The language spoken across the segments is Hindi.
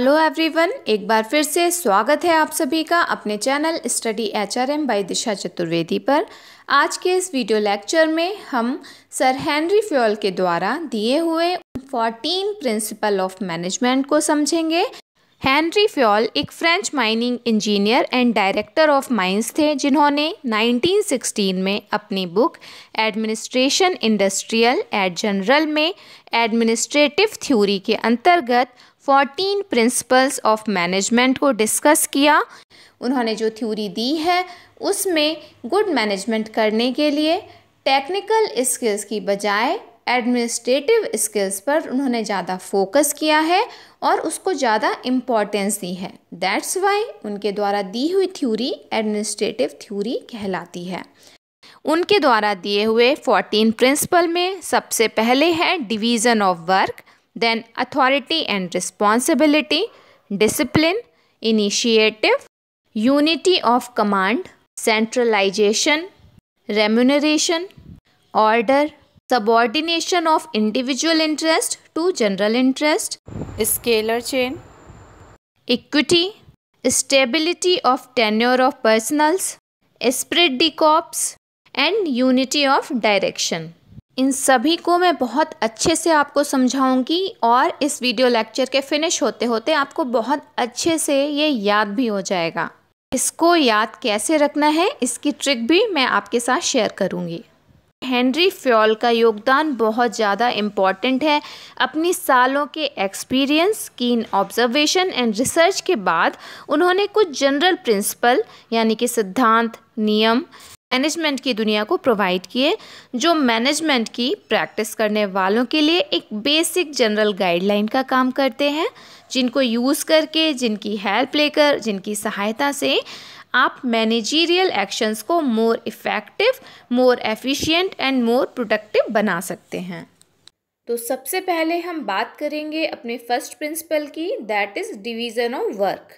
हेलो एवरीवन एक बार फिर से स्वागत है आप सभी का अपने channel study HRM by Disha Chaturvedi पर आज के इस वीडियो लेक्चर में हम सर हेनरी फ्योल के द्वारा दिए हुए 14 प्रिंसिपल ऑफ मैनेजमेंट को समझेंगे हैंनरी फ्योल एक French mining engineer and director of mines थे जिन्होंने 1916 में अपनी बुक एडमिनिस्ट्रेशन इंडस्ट्रियल एट जनरल में एडमिनिस्ट्रेटिव थ्योरी के अंतर्गत 14 प्रिंसिपल्स ऑफ मैनेजमेंट को डिस्कस किया उन्होंने जो थ्योरी दी है उसमें गुड मैनेजमेंट करने के लिए टेक्निकल स्किल्स की बजाय एडमिनिस्ट्रेटिव स्किल्स पर उन्होंने ज़्यादा फोकस किया है और उसको ज़्यादा इम्पोर्टेंस दी है दैट्स वाई उनके द्वारा दी हुई थ्योरी एडमिनिस्ट्रेटिव थ्योरी कहलाती है उनके द्वारा दिए हुए फोर्टीन प्रिंसिपल में सबसे पहले है division of work then authority and responsibility discipline initiative unity of command centralisation remuneration order subordination of individual interest to general interest scalar chain equity stability of tenure of personnels esprit de corps and unity of direction इन सभी को मैं बहुत अच्छे से आपको समझाऊंगी और इस वीडियो लेक्चर के फिनिश होते होते आपको बहुत अच्छे से ये याद भी हो जाएगा इसको याद कैसे रखना है इसकी ट्रिक भी मैं आपके साथ शेयर करूंगी हेनरी फ्योल का योगदान बहुत ज़्यादा इम्पॉर्टेंट है अपनी सालों के एक्सपीरियंस कीन ऑब्जर्वेशन एंड रिसर्च के बाद उन्होंने कुछ जनरल प्रिंसिपल यानी कि सिद्धांत नियम मैनेजमेंट की दुनिया को प्रोवाइड किए जो मैनेजमेंट की प्रैक्टिस करने वालों के लिए एक बेसिक जनरल गाइडलाइन का काम करते हैं जिनको यूज़ करके जिनकी हेल्प लेकर जिनकी सहायता से आप मैनेजीरियल एक्शंस को more effective more efficient and more productive बना सकते हैं तो सबसे पहले हम बात करेंगे अपने फर्स्ट प्रिंसिपल की that is division of work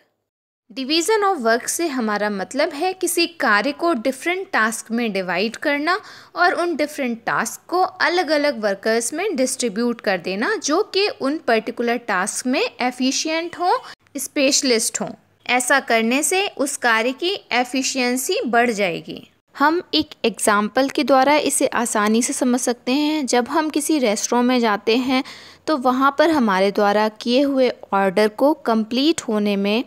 division of work से हमारा मतलब है किसी कार्य को डिफरेंट टास्क में डिवाइड करना और उन डिफरेंट टास्क को अलग अलग वर्कर्स में डिस्ट्रीब्यूट कर देना जो कि उन पर्टिकुलर टास्क में एफिशिएंट हों स्पेशलिस्ट हों ऐसा करने से उस कार्य की एफिशिएंसी बढ़ जाएगी हम एक एग्ज़ाम्पल के द्वारा इसे आसानी से समझ सकते हैं जब हम किसी रेस्टोरेंट में जाते हैं तो वहाँ पर हमारे द्वारा किए हुए ऑर्डर को कंप्लीट होने में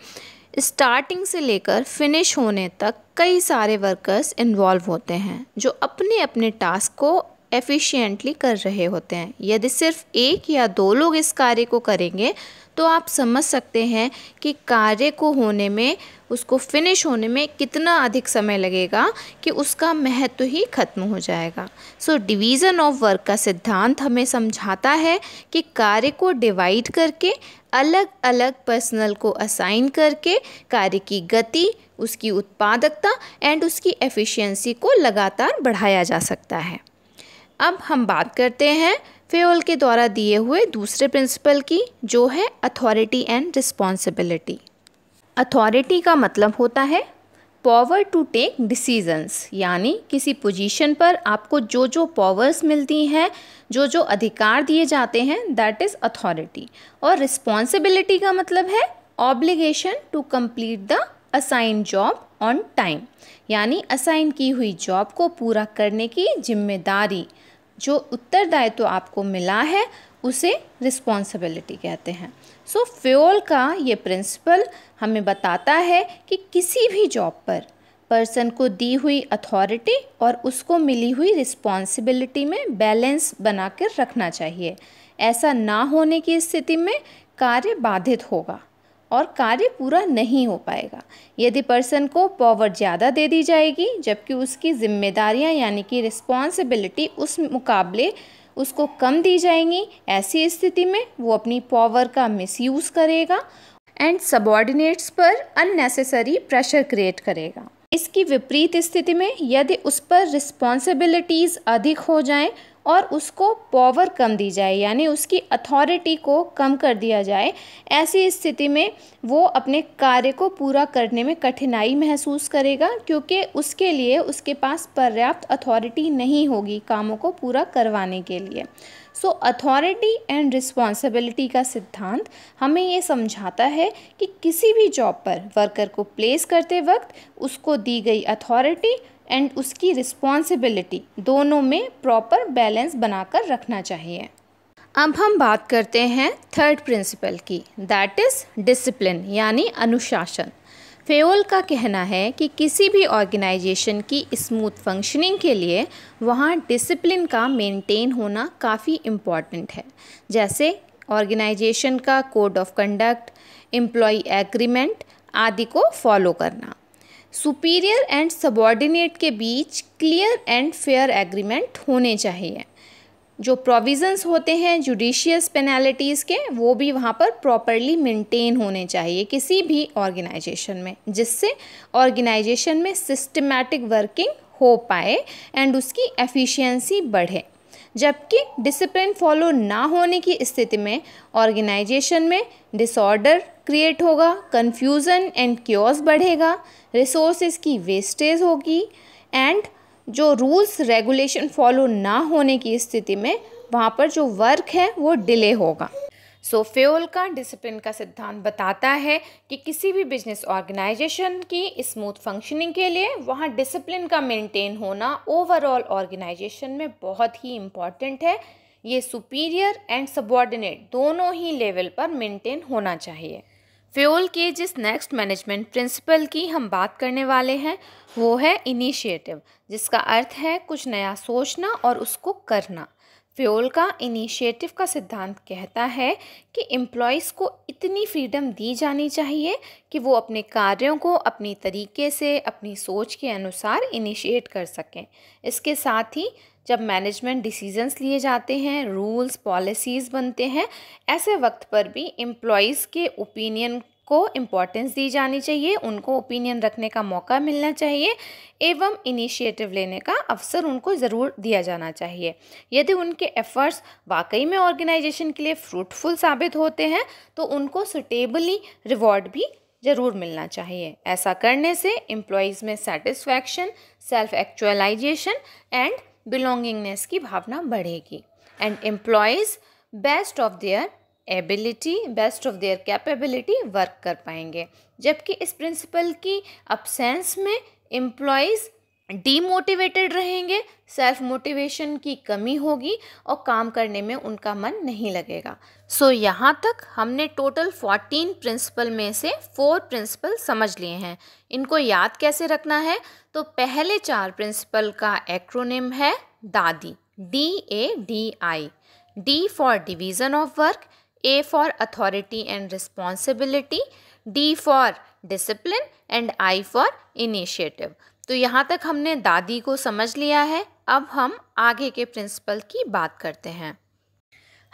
स्टार्टिंग से लेकर फिनिश होने तक कई सारे वर्कर्स इन्वॉल्व होते हैं जो अपने अपने टास्क को एफिशिएंटली कर रहे होते हैं यदि सिर्फ एक या दो लोग इस कार्य को करेंगे तो आप समझ सकते हैं कि कार्य को होने में उसको फिनिश होने में कितना अधिक समय लगेगा कि उसका महत्व ही खत्म हो जाएगा सो डिवीज़न ऑफ वर्क का सिद्धांत हमें समझाता है कि कार्य को डिवाइड करके अलग अलग पर्सनल को असाइन करके कार्य की गति उसकी उत्पादकता एंड उसकी एफिशिएंसी को लगातार बढ़ाया जा सकता है अब हम बात करते हैं फेओल के द्वारा दिए हुए दूसरे प्रिंसिपल की जो है अथॉरिटी एंड रिस्पॉन्सिबिलिटी अथॉरिटी का मतलब होता है पावर टू टेक डिसीजंस यानी किसी पोजीशन पर आपको जो जो पावर्स मिलती हैं जो जो अधिकार दिए जाते हैं दैट इज़ अथॉरिटी और रिस्पॉन्सिबिलिटी का मतलब है obligation to complete the assign job on time यानी असाइन की हुई जॉब को पूरा करने की जिम्मेदारी जो उत्तरदायित्व तो आपको मिला है उसे रिस्पॉन्सिबिलिटी कहते हैं सो so, फ्योल का ये प्रिंसिपल हमें बताता है कि किसी भी जॉब पर पर्सन को दी हुई अथॉरिटी और उसको मिली हुई रिस्पॉन्सिबिलिटी में बैलेंस बनाकर रखना चाहिए ऐसा ना होने की स्थिति में कार्य बाधित होगा और कार्य पूरा नहीं हो पाएगा यदि पर्सन को पावर ज़्यादा दे दी जाएगी जबकि उसकी जिम्मेदारियां यानी कि रिस्पॉन्सिबिलिटी उस मुकाबले उसको कम दी जाएंगी ऐसी स्थिति में वो अपनी पावर का मिसयूज़ करेगा एंड सबॉर्डिनेट्स पर अननेसेसरी प्रेशर क्रिएट करेगा इसकी विपरीत स्थिति में यदि उस पर रिस्पॉन्सिबिलिटीज़ अधिक हो जाएं और उसको पावर कम दी जाए यानी उसकी अथॉरिटी को कम कर दिया जाए ऐसी स्थिति में वो अपने कार्य को पूरा करने में कठिनाई महसूस करेगा क्योंकि उसके लिए उसके पास पर्याप्त अथॉरिटी नहीं होगी कामों को पूरा करवाने के लिए सो अथॉरिटी एंड रिस्पॉन्सिबिलिटी का सिद्धांत हमें ये समझाता है कि किसी भी जॉब पर वर्कर को प्लेस करते वक्त उसको दी गई अथॉरिटी एंड उसकी रिस्पॉन्सिबिलिटी दोनों में प्रॉपर बैलेंस बनाकर रखना चाहिए अब हम बात करते हैं थर्ड प्रिंसिपल की दैट इज़ डिसिप्लिन यानी अनुशासन फेओल का कहना है कि किसी भी ऑर्गेनाइजेशन की स्मूथ फंक्शनिंग के लिए वहाँ डिसिप्लिन का मेंटेन होना काफ़ी इम्पॉर्टेंट है जैसे ऑर्गेनाइजेशन का code of conduct employ agreement आदि को फॉलो करना सुपीरियर एंड सबॉर्डिनेट के बीच क्लियर एंड फेयर एग्रीमेंट होने चाहिए जो प्रोविजंस होते हैं जुडिशियस पेनाल्टीज़ के वो भी वहाँ पर प्रॉपरली मेंटेन होने चाहिए किसी भी ऑर्गेनाइजेशन में जिससे ऑर्गेनाइजेशन में सिस्टमैटिक वर्किंग हो पाए एंड उसकी एफिशिएंसी बढ़े जबकि डिसिप्लिन फॉलो ना होने की स्थिति में ऑर्गेनाइजेशन में डिसऑर्डर क्रिएट होगा कन्फ्यूज़न एंड क्योस बढ़ेगा रिसोर्सेज की वेस्टेज होगी एंड जो रूल्स रेगुलेशन फॉलो ना होने की स्थिति में वहाँ पर जो वर्क है वो डिले होगा सो so, फ्योल का डिसिप्लिन का सिद्धांत बताता है कि किसी भी बिजनेस ऑर्गेनाइजेशन की स्मूथ फंक्शनिंग के लिए वहाँ डिसिप्लिन का मेंटेन होना ओवरऑल ऑर्गेनाइजेशन में बहुत ही इम्पॉर्टेंट है ये सुपीरियर एंड सबॉर्डिनेट दोनों ही लेवल पर मेंटेन होना चाहिए फ्योल के जिस नेक्स्ट मैनेजमेंट प्रिंसिपल की हम बात करने वाले हैं वो है इनिशिएटिव जिसका अर्थ है कुछ नया सोचना और उसको करना फ्योल का इनिशिएटिव का सिद्धांत कहता है कि एम्प्लॉयज़ को इतनी फ्रीडम दी जानी चाहिए कि वो अपने कार्यों को अपनी तरीके से अपनी सोच के अनुसार इनिशिएट कर सकें इसके साथ ही जब मैनेजमेंट डिसीजंस लिए जाते हैं रूल्स पॉलिसीज़ बनते हैं ऐसे वक्त पर भी एम्प्लॉयज़ के ओपिनियन को इम्पोर्टेंस दी जानी चाहिए उनको ओपिनियन रखने का मौका मिलना चाहिए एवं इनिशिएटिव लेने का अवसर उनको ज़रूर दिया जाना चाहिए यदि उनके एफ़र्ट्स वाकई में ऑर्गेनाइजेशन के लिए फ्रूटफुल साबित होते हैं तो उनको सुटेबली रिवॉर्ड भी ज़रूर मिलना चाहिए ऐसा करने से एम्प्लॉयज़ में satisfaction self actualisation and belongingness की भावना बढ़ेगी and employees best of their ability best of their capability work कर पाएंगे जबकि इस प्रिंसिपल की अपसेंस में एम्प्लॉयज़ डीमोटिवेटेड रहेंगे सेल्फ मोटिवेशन की कमी होगी और काम करने में उनका मन नहीं लगेगा सो so, यहाँ तक हमने टोटल फोर्टीन प्रिंसिपल में से फोर प्रिंसिपल समझ लिए हैं इनको याद कैसे रखना है तो पहले चार प्रिंसिपल का एक्रोनिम है दादी D A D I D for division of work A for authority and responsibility, D for discipline and I for initiative. तो यहाँ तक हमने दादी को समझ लिया है अब हम आगे के प्रिंसिपल की बात करते हैं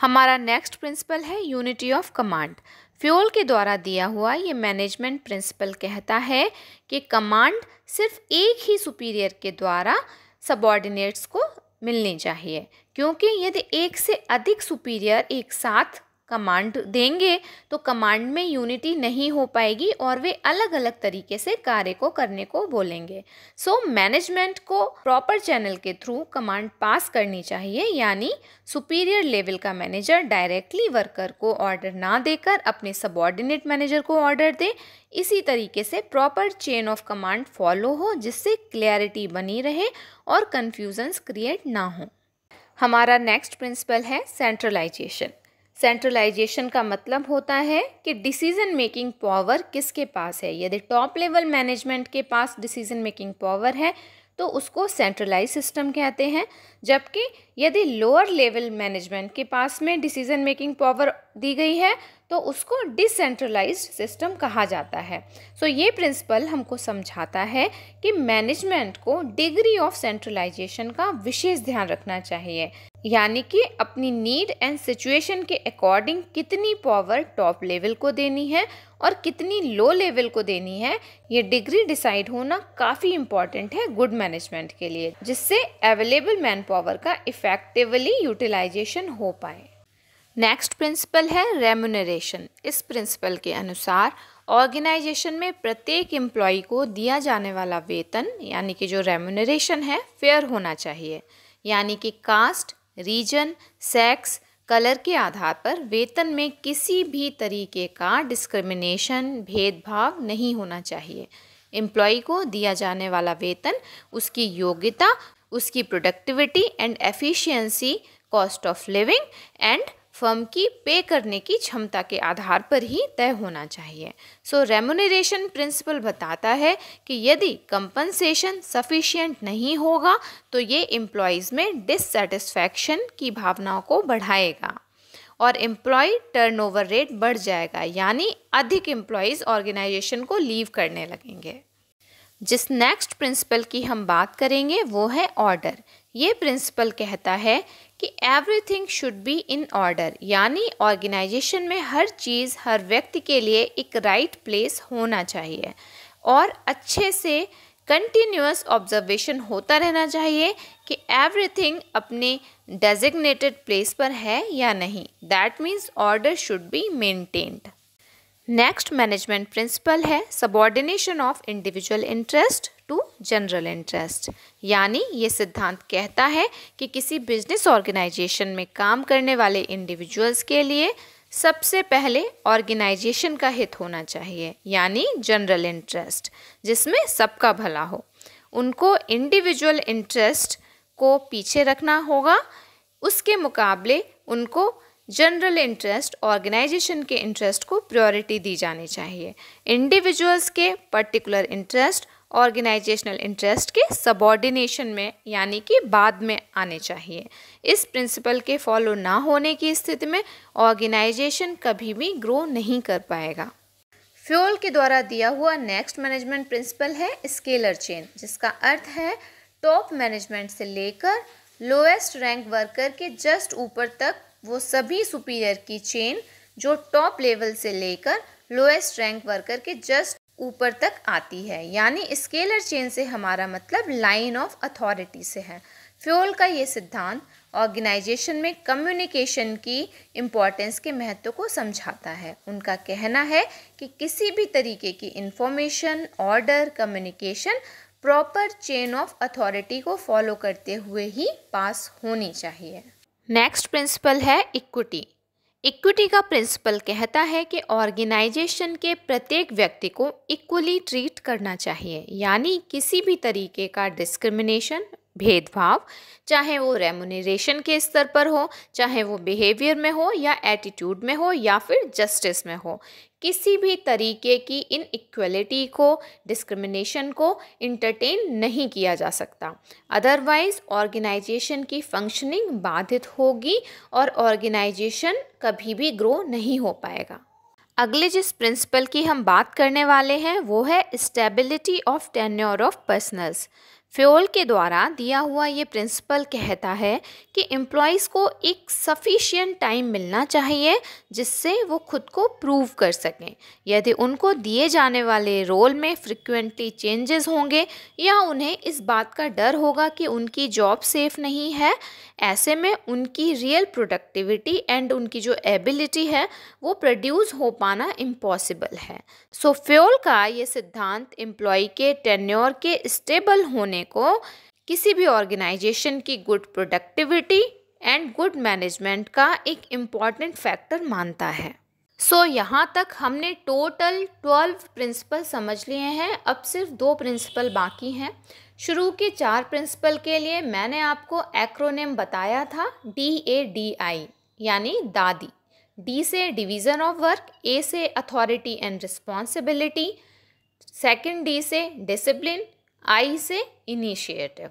हमारा नेक्स्ट प्रिंसिपल है यूनिटी ऑफ कमांड फ्योल के द्वारा दिया हुआ ये मैनेजमेंट प्रिंसिपल कहता है कि कमांड सिर्फ एक ही सुपीरियर के द्वारा सबॉर्डिनेट्स को मिलनी चाहिए क्योंकि यदि एक से अधिक सुपीरियर एक साथ कमांड देंगे तो कमांड में यूनिटी नहीं हो पाएगी और वे अलग अलग तरीके से कार्य को करने को बोलेंगे सो so, मैनेजमेंट को प्रॉपर चैनल के थ्रू कमांड पास करनी चाहिए यानी सुपीरियर लेवल का मैनेजर डायरेक्टली वर्कर को ऑर्डर ना देकर अपने सबॉर्डिनेट मैनेजर को ऑर्डर दे इसी तरीके से proper chain of command follow हो जिससे क्लैरिटी बनी रहे और कन्फ्यूजन्स क्रिएट ना हो हमारा नेक्स्ट प्रिंसिपल है सेंट्रलाइजेशन सेंट्रलाइजेशन का मतलब होता है कि डिसीजन मेकिंग पावर किसके पास है यदि टॉप लेवल मैनेजमेंट के पास डिसीजन मेकिंग पावर है तो उसको सेंट्रलाइज सिस्टम कहते हैं जबकि यदि लोअर लेवल मैनेजमेंट के पास में डिसीजन मेकिंग पावर दी गई है तो उसको डिसेंट्रलाइज सिस्टम कहा जाता है सो so, ये प्रिंसिपल हमको समझाता है कि मैनेजमेंट को डिग्री ऑफ सेंट्रलाइजेशन का विशेष ध्यान रखना चाहिए यानी कि अपनी नीड एंड सिचुएशन के अकॉर्डिंग कितनी पावर टॉप लेवल को देनी है और कितनी लो लेवल को देनी है ये डिग्री डिसाइड होना काफ़ी इम्पॉर्टेंट है गुड मैनेजमेंट के लिए जिससे अवेलेबल मैन पावर का इफ़ेक्टिवली यूटिलाइजेशन हो पाए नेक्स्ट प्रिंसिपल है रेमुनरेशन इस प्रिंसिपल के अनुसार ऑर्गेनाइजेशन में प्रत्येक एम्प्लॉय को दिया जाने वाला वेतन यानी कि जो रेमुनरेशन है फेयर होना चाहिए यानी कि कास्ट रीजन सेक्स कलर के आधार पर वेतन में किसी भी तरीके का डिस्क्रिमिनेशन भेदभाव नहीं होना चाहिए एम्प्लॉय को दिया जाने वाला वेतन उसकी योग्यता उसकी productivity and efficiency cost of living and firm की पे करने की क्षमता के आधार पर ही तय होना चाहिए सो so, रेमोनरेशन प्रिंसिपल बताता है कि यदि कंपनसेशन सफिशियंट नहीं होगा तो ये एम्प्लॉयज़ में डिससेटिस्फैक्शन की भावनाओं को बढ़ाएगा और एम्प्लॉय टर्नओवर रेट बढ़ जाएगा यानी अधिक एम्प्लॉयज़ ऑर्गेनाइजेशन को लीव करने लगेंगे जिस नेक्स्ट प्रिंसिपल की हम बात करेंगे वो है ऑर्डर ये प्रिंसिपल कहता है कि everything should be in order यानी ऑर्गेनाइजेशन में हर चीज़ हर व्यक्ति के लिए एक राइट right प्लेस होना चाहिए और अच्छे से कंटिन्यूस ऑब्जर्वेशन होता रहना चाहिए कि एवरीथिंग अपने डेजिग्नेटेड प्लेस पर है या नहीं that means order should be maintained next management principle है subordination of individual interest to general interest यानी ये सिद्धांत कहता है कि किसी बिजनेस ऑर्गेनाइजेशन में काम करने वाले इंडिविजुअल्स के लिए सबसे पहले ऑर्गेनाइजेशन का हित होना चाहिए यानी जनरल इंटरेस्ट जिसमें सबका भला हो उनको इंडिविजुअल इंटरेस्ट को पीछे रखना होगा उसके मुकाबले उनको जनरल इंटरेस्ट ऑर्गेनाइजेशन के इंटरेस्ट को प्रायोरिटी दी जानी चाहिए इंडिविजुअल्स के पर्टिकुलर इंटरेस्ट ऑर्गेनाइजेशनल इंटरेस्ट के सबॉर्डिनेशन में यानी कि बाद में आने चाहिए इस प्रिंसिपल के फॉलो ना होने की स्थिति में ऑर्गेनाइजेशन कभी भी ग्रो नहीं कर पाएगा फ्योल के द्वारा दिया हुआ नेक्स्ट मैनेजमेंट प्रिंसिपल है स्केलर चेन जिसका अर्थ है टॉप मैनेजमेंट से लेकर लोएस्ट रैंक वर्कर के जस्ट ऊपर तक वो सभी सुपीरियर की चेन जो टॉप लेवल से लेकर लोएस्ट रैंक वर्कर के जस्ट ऊपर तक आती है यानी स्केलर चेन से हमारा मतलब लाइन ऑफ अथॉरिटी से है फ्योल का ये सिद्धांत ऑर्गेनाइजेशन में कम्युनिकेशन की इम्पॉर्टेंस के महत्व को समझाता है उनका कहना है कि किसी भी तरीके की information order communication proper chain of authority को फॉलो करते हुए ही पास होनी चाहिए नेक्स्ट प्रिंसिपल है इक्विटी इक्विटी का प्रिंसिपल कहता है कि ऑर्गेनाइजेशन के प्रत्येक व्यक्ति को इक्वली ट्रीट करना चाहिए यानी किसी भी तरीके का डिस्क्रिमिनेशन भेदभाव चाहे वो रेमुनरेशन के स्तर पर हो चाहे वो बिहेवियर में हो या एटीट्यूड में हो या फिर जस्टिस में हो किसी भी तरीके की इन इक्वलिटी को डिस्क्रिमिनेशन को इंटरटेन नहीं किया जा सकता अदरवाइज़ ऑर्गेनाइजेशन की फंक्शनिंग बाधित होगी और ऑर्गेनाइजेशन कभी भी ग्रो नहीं हो पाएगा अगले जिस प्रिंसिपल की हम बात करने वाले हैं वो है stability of tenure of personnels Fayol के द्वारा दिया हुआ ये प्रिंसिपल कहता है कि एम्प्लॉयज़ को एक सफिशियंट टाइम मिलना चाहिए जिससे वो खुद को प्रूव कर सकें यदि उनको दिए जाने वाले रोल में फ्रिक्वेंटली चेंजेस होंगे या उन्हें इस बात का डर होगा कि उनकी जॉब सेफ नहीं है ऐसे में उनकी रियल प्रोडक्टिविटी एंड उनकी जो एबिलिटी है वो प्रोड्यूस हो पाना इम्पॉसिबल है सो so, फ्योल का ये सिद्धांत एम्प्लॉय के टेन्योर के स्टेबल होने करने को किसी भी ऑर्गेनाइजेशन की good productivity and good management का एक इम्पॉर्टेंट फैक्टर मानता है सो so, यहाँ तक हमने टोटल ट्वेल्व प्रिंसिपल समझ लिए हैं अब सिर्फ दो प्रिंसिपल बाकी हैं शुरू के चार प्रिंसिपल के लिए मैंने आपको एक्रोनेम बताया था डी ए डी आई यानी दादी डी से डिवीज़न ऑफ वर्क ए से authority and responsibility second D से डिसिप्लिन आई से इनिशिएटिव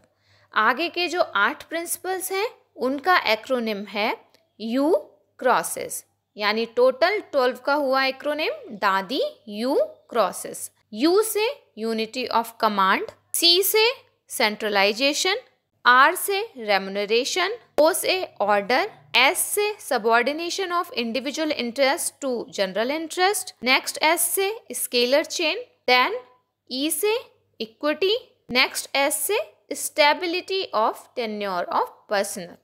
आगे के जो आठ प्रिंसिपल्स हैं उनका एक्रोनिम है यू क्रॉसेस यानी टोटल ट्वेल्व का हुआ एक्रोनिम दादी यू क्रॉसेस यू से यूनिटी ऑफ कमांड सी से सेंट्रलाइजेशन आर से रेमुनरेशन ओ से ऑर्डर एस से subordination of individual interest to general interest next S से स्केलर चेन देन ई से इक्विटी नेक्स्ट एस से stability of tenure of personal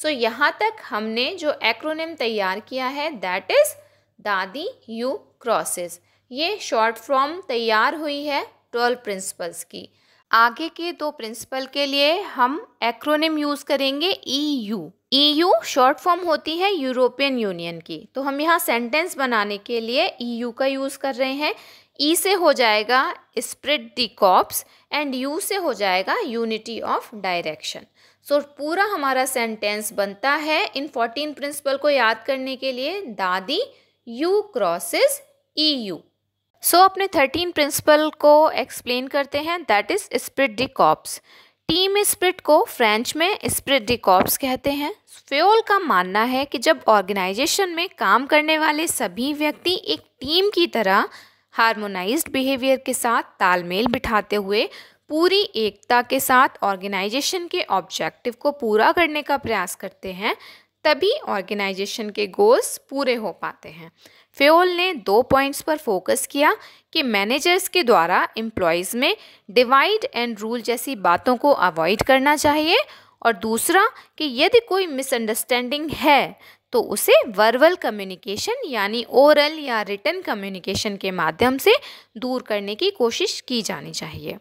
so यहाँ तक हमने जो एक्रोनिम तैयार किया है दैट इज़ दादी यू क्रॉसेस ये शॉर्ट फॉर्म तैयार हुई है ट्वेल्व प्रिंसिपल्स की आगे के दो प्रिंसिपल के लिए हम एक्रोनिम यूज़ करेंगे E U E U short form होती है यूरोपियन यूनियन की तो हम यहाँ सेंटेंस बनाने के लिए ई e यू का यूज़ कर रहे हैं ई e से हो जाएगा esprit de corps and U से हो जाएगा यूनिटी ऑफ डायरेक्शन सो पूरा हमारा सेंटेंस बनता है इन फोर्टीन प्रिंसिपल को याद करने के लिए दादी you crosses E U so अपने थर्टीन प्रिंसिपल को एक्सप्लेन करते हैं that is esprit de corps team spirit को फ्रेंच में स्प्रिट डी कॉप्स कहते हैं फ्योल का मानना है कि जब ऑर्गेनाइजेशन में काम करने वाले सभी व्यक्ति एक टीम की तरह हारमोनाइज बिहेवियर के साथ तालमेल बिठाते हुए पूरी एकता के साथ ऑर्गेनाइजेशन के ऑब्जेक्टिव को पूरा करने का प्रयास करते हैं तभी ऑर्गेनाइजेशन के गोल्स पूरे हो पाते हैं फ्योल ने दो पॉइंट्स पर फोकस किया कि मैनेजर्स के द्वारा एम्प्लॉयज़ में डिवाइड एंड रूल जैसी बातों को अवॉइड करना चाहिए और दूसरा कि यदि कोई मिसअंडरस्टैंडिंग है तो उसे वर्बल कम्युनिकेशन यानी ओरल या रिटर्न कम्युनिकेशन के माध्यम से दूर करने की कोशिश की जानी चाहिए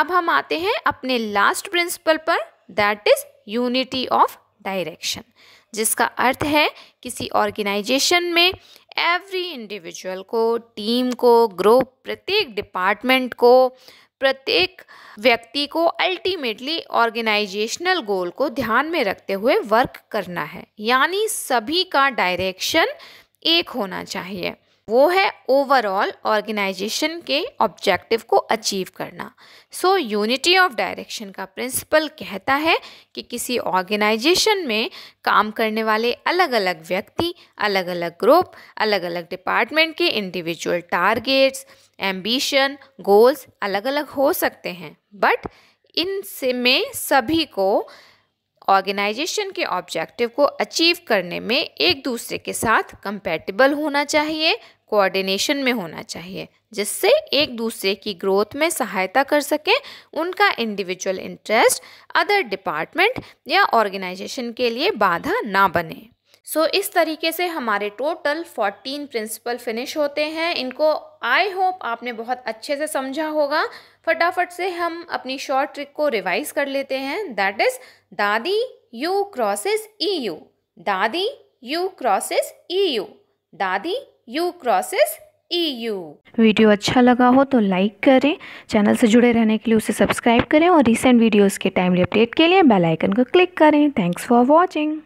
अब हम आते हैं अपने लास्ट प्रिंसिपल पर that is unity of direction जिसका अर्थ है किसी ऑर्गेनाइजेशन में एवरी इंडिविजुअल को टीम को ग्रुप प्रत्येक डिपार्टमेंट को प्रत्येक व्यक्ति को अल्टीमेटली ऑर्गेनाइजेशनल गोल को ध्यान में रखते हुए वर्क करना है यानी सभी का डायरेक्शन एक होना चाहिए वो है ओवरऑल ऑर्गेनाइजेशन के ऑब्जेक्टिव को अचीव करना सो यूनिटी ऑफ डायरेक्शन का प्रिंसिपल कहता है कि किसी ऑर्गेनाइजेशन में काम करने वाले अलग अलग व्यक्ति अलग अलग ग्रुप अलग अलग डिपार्टमेंट के इंडिविजुअल टारगेट्स एम्बिशन गोल्स अलग अलग हो सकते हैं बट इन से में सभी को ऑर्गेनाइजेशन के ऑब्जेक्टिव को अचीव करने में एक दूसरे के साथ कंपेटिबल होना चाहिए कोऑर्डिनेशन में होना चाहिए जिससे एक दूसरे की ग्रोथ में सहायता कर सकें उनका इंडिविजुअल इंटरेस्ट अदर डिपार्टमेंट या ऑर्गेनाइजेशन के लिए बाधा ना बने सो so, इस तरीके से हमारे टोटल फोर्टीन प्रिंसिपल फिनिश होते हैं इनको आई होप आपने बहुत अच्छे से समझा होगा फटाफट से हम अपनी शॉर्ट ट्रिक को रिवाइज कर लेते हैं दैट इज़ दादी यू क्रॉसेस ई यू दादी यू क्रॉसेस ई यू दादी यू क्रॉसेस ईयू वीडियो अच्छा लगा हो तो लाइक करें चैनल से जुड़े रहने के लिए उसे सब्सक्राइब करें और रिसेंट वीडियोस के टाइमली अपडेट के लिए बेल आइकन को क्लिक करें थैंक्स फॉर वॉचिंग